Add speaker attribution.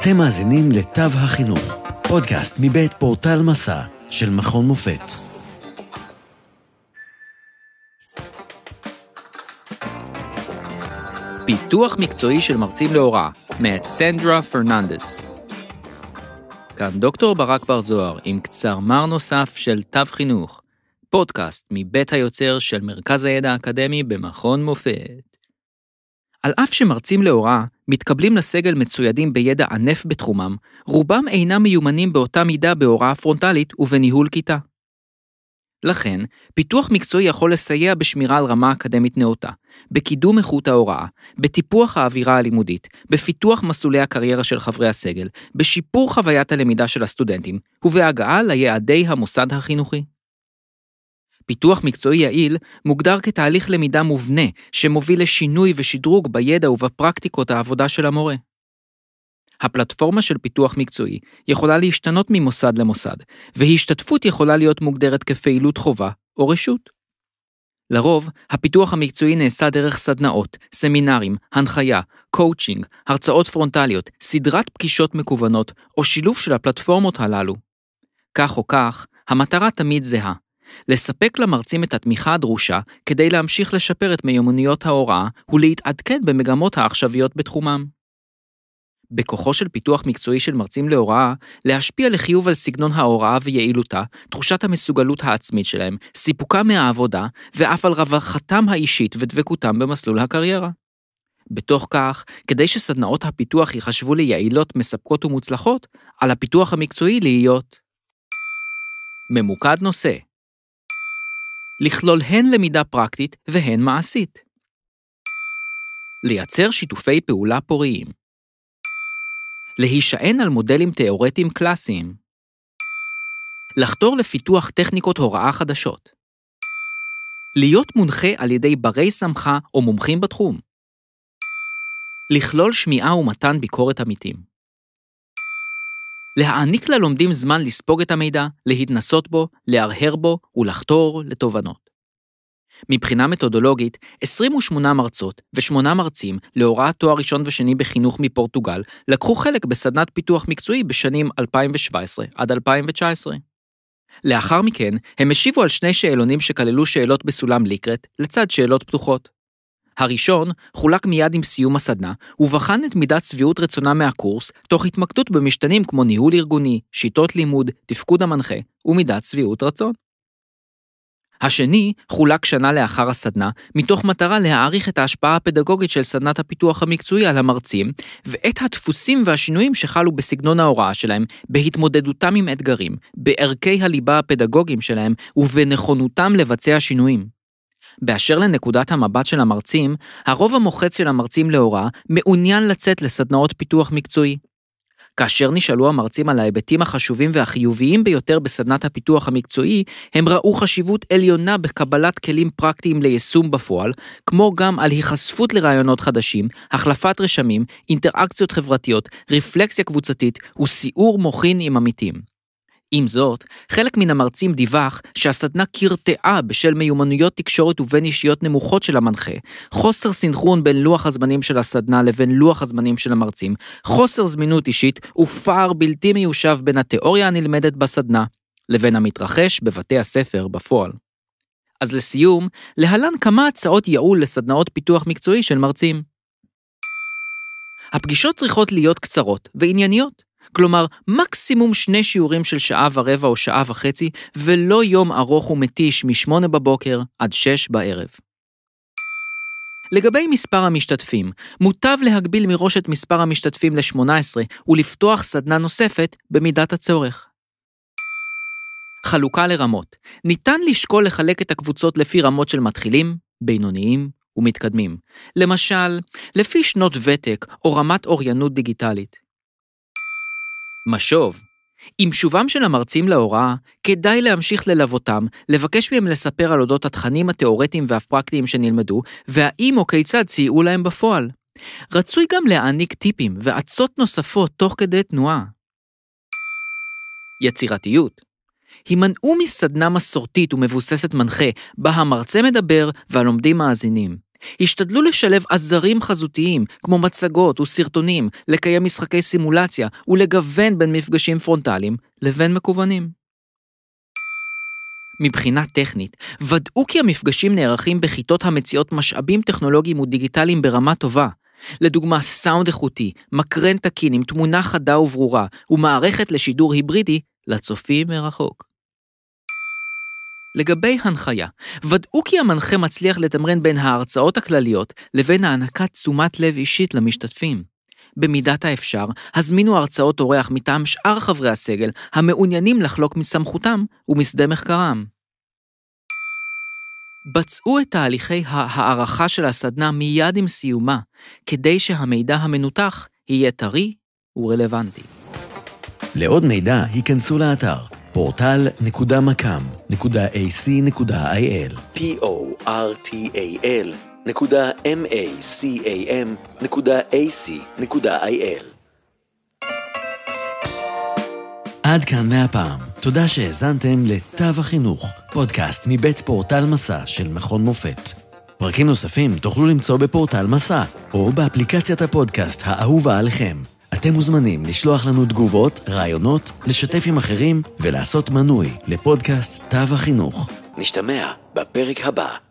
Speaker 1: אתם מאזינים לתו החינוך, פודקאסט מבית פורטל מסע של מכון מופת.
Speaker 2: פיתוח מקצועי של מרצים להוראה, מאת סנדרה פרננדס. כאן דוקטור ברק בר זוהר עם מר נוסף של תו חינוך, פודקאסט מבית היוצר של מרכז הידע האקדמי במכון מופת. על אף שמרצים להוראה מתקבלים לסגל מצוידים בידע ענף בתחומם, רובם אינם מיומנים באותה מידה בהוראה פרונטלית ובניהול כיתה. לכן, פיתוח מקצועי יכול לסייע בשמירה על רמה אקדמית נאותה, בקידום איכות ההוראה, בטיפוח האווירה הלימודית, בפיתוח מסלולי הקריירה של חברי הסגל, בשיפור חוויית הלמידה של הסטודנטים, ובהגעה ליעדי המוסד החינוכי. פיתוח מקצועי יעיל מוגדר כתהליך למידה מובנה, שמוביל לשינוי ושדרוג בידע ובפרקטיקות העבודה של המורה. הפלטפורמה של פיתוח מקצועי יכולה להשתנות ממוסד למוסד, והשתתפות יכולה להיות מוגדרת כפעילות חובה או רשות. לרוב, הפיתוח המקצועי נעשה דרך סדנאות, סמינרים, הנחיה, קואוצ'ינג, הרצאות פרונטליות, סדרת פגישות מקוונות, או שילוב של הפלטפורמות הללו. כך או כך, המטרה תמיד זהה, לספק למרצים את התמיכה הדרושה כדי להמשיך לשפר את מיומנויות ההוראה ולהתעדכן במגמות העכשוויות בתחומם. בכוחו של פיתוח מקצועי של מרצים להוראה, להשפיע לחיוב על סגנון ההוראה ויעילותה, תחושת המסוגלות העצמית שלהם, סיפוקם מהעבודה, ואף על רווחתם האישית ודבקותם במסלול הקריירה. בתוך כך, כדי שסדנאות הפיתוח ייחשבו ליעילות, מספקות ומוצלחות, על הפיתוח המקצועי להיות ממוקד נושא לכלול הן למידה פרקטית והן מעשית. לייצר שיתופי פעולה פוריים. להישען על מודלים תאורטיים קלאסיים. לחתור לפיתוח טכניקות הוראה חדשות. להיות מונחה על ידי ברי סמכה או מומחים בתחום. לכלול שמיעה ומתן ביקורת עמיתים. להעניק ללומדים זמן לספוג את המידע, להתנסות בו, להרהר בו ולחתור לתובנות. מבחינה מתודולוגית, 28 מרצות ו-8 מרצים להוראת תואר ראשון ושני בחינוך מפורטוגל לקחו חלק בסדנת פיתוח מקצועי בשנים 2017 עד 2019. לאחר מכן, הם השיבו על שני שאלונים שכללו שאלות בסולם ליקרט לצד שאלות פתוחות. הראשון חולק מיד עם סיום הסדנה, ובחן את מידת שביעות רצונה מהקורס, תוך התמקדות במשתנים כמו ניהול ארגוני, שיטות לימוד, תפקוד המנחה ומידת שביעות רצון. השני חולק שנה לאחר הסדנה, מתוך מטרה להעריך את ההשפעה הפדגוגית של סדנת הפיתוח המקצועי על המרצים, ואת הדפוסים והשינויים שחלו בסגנון ההוראה שלהם, בהתמודדותם עם אתגרים, בערכי הליבה הפדגוגיים שלהם ובנכונותם לבצע שינויים. באשר לנקודת המבט של המרצים, הרוב המוחץ של המרצים להוראה מעוניין לצאת לסדנאות פיתוח מקצועי. כאשר נשאלו המרצים על ההיבטים החשובים והחיוביים ביותר בסדנת הפיתוח המקצועי, הם ראו חשיבות עליונה בקבלת כלים פרקטיים ליישום בפועל, כמו גם על היחשפות לרעיונות חדשים, החלפת רשמים, אינטראקציות חברתיות, רפלקסיה קבוצתית וסיעור מוחין עם עמיתים. עם זאת, חלק מן המרצים דיווח שהסדנה קרטעה בשל מיומנויות תקשורת ובין אישיות נמוכות של המנחה, חוסר סנכרון בין לוח הזמנים של הסדנה לבין לוח הזמנים של המרצים, חוסר זמינות אישית ופער בלתי מיושב בין התיאוריה הנלמדת בסדנה לבין המתרחש בבתי הספר בפועל. אז לסיום, להלן כמה הצעות ייעול לסדנאות פיתוח מקצועי של מרצים. הפגישות צריכות להיות קצרות וענייניות. כלומר, מקסימום שני שיעורים של שעה ורבע או שעה וחצי, ולא יום ארוך ומתיש מ-8 בבוקר עד 6 בערב. לגבי מספר המשתתפים, מוטב להגביל מראש את מספר המשתתפים ל-18 ולפתוח סדנה נוספת במידת הצורך. חלוקה לרמות ניתן לשקול לחלק את הקבוצות לפי רמות של מתחילים, בינוניים ומתקדמים. למשל, לפי שנות ותק או רמת אוריינות דיגיטלית. משוב. עם שובם של המרצים להוראה, כדאי להמשיך ללוותם, לבקש מהם לספר על אודות התכנים התאורטיים והפרקטיים שנלמדו, והאם או כיצד סייעו להם בפועל. רצוי גם להעניק טיפים ועצות נוספות תוך כדי תנועה. יצירתיות הימנעו מסדנה מסורתית ומבוססת מנחה, בה המרצה מדבר והלומדים מאזינים. השתדלו לשלב עזרים חזותיים, כמו מצגות וסרטונים, לקיים משחקי סימולציה ולגוון בין מפגשים פרונטליים לבין מקוונים. מבחינה טכנית, ודאו כי המפגשים נערכים בכיתות המציעות משאבים טכנולוגיים ודיגיטליים ברמה טובה. לדוגמה, סאונד איכותי, מקרן תקין עם תמונה חדה וברורה, ומערכת לשידור היברידי לצופים מרחוק. לגבי הנחיה, ודאו כי המנחה מצליח לתמרן בין ההרצאות הכלליות לבין הענקת תשומת לב אישית למשתתפים. במידת האפשר, הזמינו הרצאות אורח מטעם שאר חברי הסגל המעוניינים לחלוק מסמכותם ומשדה מחקרם. בצעו את תהליכי ההערכה של הסדנה מיד עם סיומה, כדי שהמידע המנותח יהיה טרי ורלוונטי.
Speaker 1: לעוד מידע, היכנסו לאתר נקודה נקודה m-a-c-a-m p-o-r-t-a-l portal.macam.ac.il portal.macam.ac.il עד כאן מהפעם. תודה שהאזנתם לתו החינוך, פודקאסט מבית פורטל מסע של מכון מופת. פרקים נוספים תוכלו למצוא בפורטל מסע, או באפליקציית הפודקאסט האהובה עליכם. אתם מוזמנים לשלוח לנו תגובות, רעיונות, לשתף עם אחרים
Speaker 2: ולעשות מנוי לפודקאסט תו החינוך. נשתמע בפרק הבא.